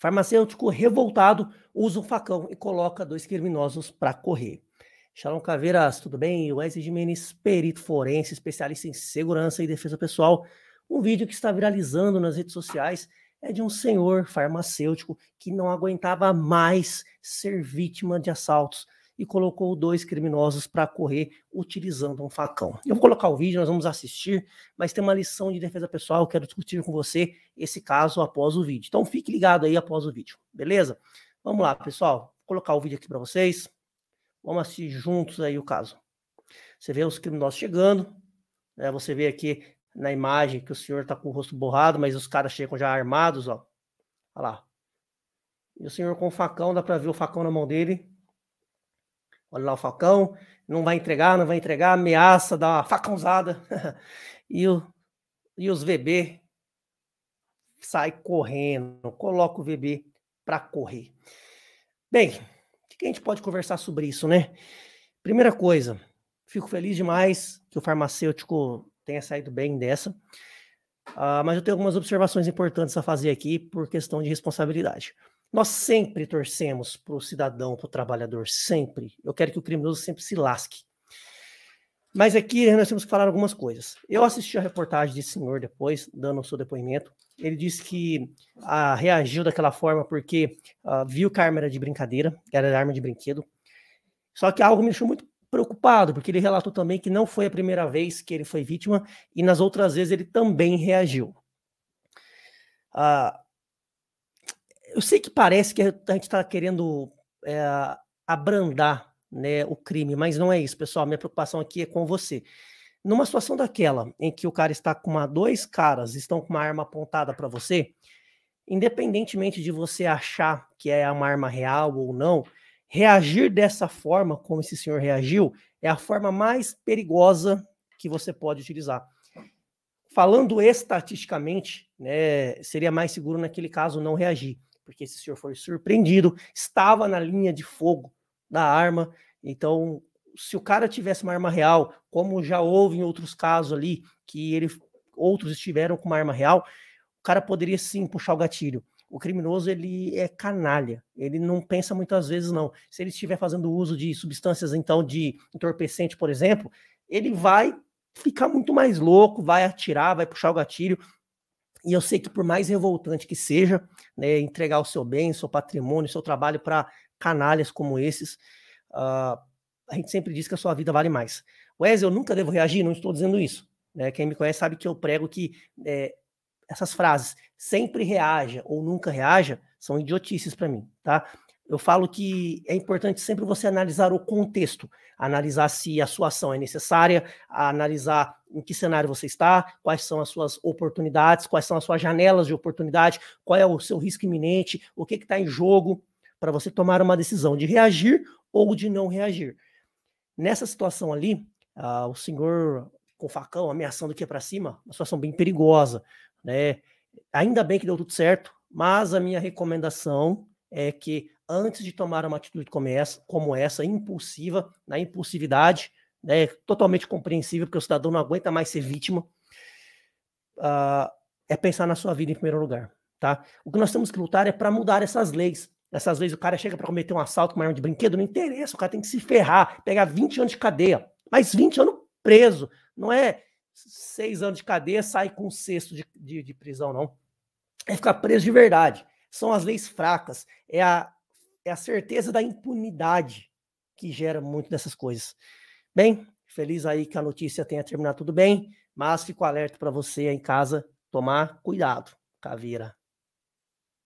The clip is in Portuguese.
Farmacêutico revoltado usa um facão e coloca dois criminosos para correr. Shalom Caveiras, tudo bem? Wesley Jimenez, perito forense, especialista em segurança e defesa pessoal. Um vídeo que está viralizando nas redes sociais é de um senhor farmacêutico que não aguentava mais ser vítima de assaltos e colocou dois criminosos para correr utilizando um facão. Eu vou colocar o vídeo, nós vamos assistir, mas tem uma lição de defesa pessoal, eu quero discutir com você esse caso após o vídeo. Então fique ligado aí após o vídeo, beleza? Vamos lá, pessoal, vou colocar o vídeo aqui para vocês. Vamos assistir juntos aí o caso. Você vê os criminosos chegando, né? Você vê aqui na imagem que o senhor está com o rosto borrado, mas os caras chegam já armados, ó. Olha lá. E o senhor com o facão, dá para ver o facão na mão dele, Olha lá o Falcão, não vai entregar, não vai entregar, ameaça, dá uma facãozada. e, o, e os VB sai correndo, coloca o VB para correr. Bem, o que a gente pode conversar sobre isso, né? Primeira coisa, fico feliz demais que o farmacêutico tenha saído bem dessa, uh, mas eu tenho algumas observações importantes a fazer aqui por questão de responsabilidade. Nós sempre torcemos para o cidadão, para o trabalhador, sempre. Eu quero que o criminoso sempre se lasque. Mas aqui nós temos que falar algumas coisas. Eu assisti a reportagem desse senhor depois, dando o seu depoimento. Ele disse que ah, reagiu daquela forma porque ah, viu que a arma era de brincadeira, que era arma de brinquedo. Só que algo me deixou muito preocupado, porque ele relatou também que não foi a primeira vez que ele foi vítima e nas outras vezes ele também reagiu. Ah, eu sei que parece que a gente está querendo é, abrandar né, o crime, mas não é isso, pessoal. Minha preocupação aqui é com você. Numa situação daquela, em que o cara está com uma, dois caras estão com uma arma apontada para você, independentemente de você achar que é uma arma real ou não, reagir dessa forma, como esse senhor reagiu, é a forma mais perigosa que você pode utilizar. Falando estatisticamente, né, seria mais seguro naquele caso não reagir porque esse senhor foi surpreendido, estava na linha de fogo da arma. Então, se o cara tivesse uma arma real, como já houve em outros casos ali, que ele, outros estiveram com uma arma real, o cara poderia sim puxar o gatilho. O criminoso ele é canalha, ele não pensa muitas vezes não. Se ele estiver fazendo uso de substâncias então de entorpecente, por exemplo, ele vai ficar muito mais louco, vai atirar, vai puxar o gatilho, e eu sei que por mais revoltante que seja, né, entregar o seu bem, seu patrimônio, seu trabalho para canalhas como esses, uh, a gente sempre diz que a sua vida vale mais. Wesley, eu nunca devo reagir, não estou dizendo isso. Né? Quem me conhece sabe que eu prego que é, essas frases, sempre reaja ou nunca reaja, são idiotices para mim, tá? eu falo que é importante sempre você analisar o contexto, analisar se a sua ação é necessária, analisar em que cenário você está, quais são as suas oportunidades, quais são as suas janelas de oportunidade, qual é o seu risco iminente, o que está em jogo, para você tomar uma decisão de reagir ou de não reagir. Nessa situação ali, ah, o senhor com facão ameaçando que é para cima, uma situação bem perigosa, né? Ainda bem que deu tudo certo, mas a minha recomendação é que antes de tomar uma atitude como essa, como essa impulsiva, na impulsividade, né, totalmente compreensível, porque o cidadão não aguenta mais ser vítima, uh, é pensar na sua vida em primeiro lugar. Tá? O que nós temos que lutar é para mudar essas leis. Essas leis, o cara chega para cometer um assalto com uma arma de brinquedo, não interessa, o cara tem que se ferrar, pegar 20 anos de cadeia, mas 20 anos preso, não é seis anos de cadeia, sai com um sexto de, de, de prisão, não. É ficar preso de verdade. São as leis fracas, é a é a certeza da impunidade que gera muito dessas coisas. Bem, feliz aí que a notícia tenha terminado tudo bem, mas fico alerta para você aí em casa tomar cuidado, caveira.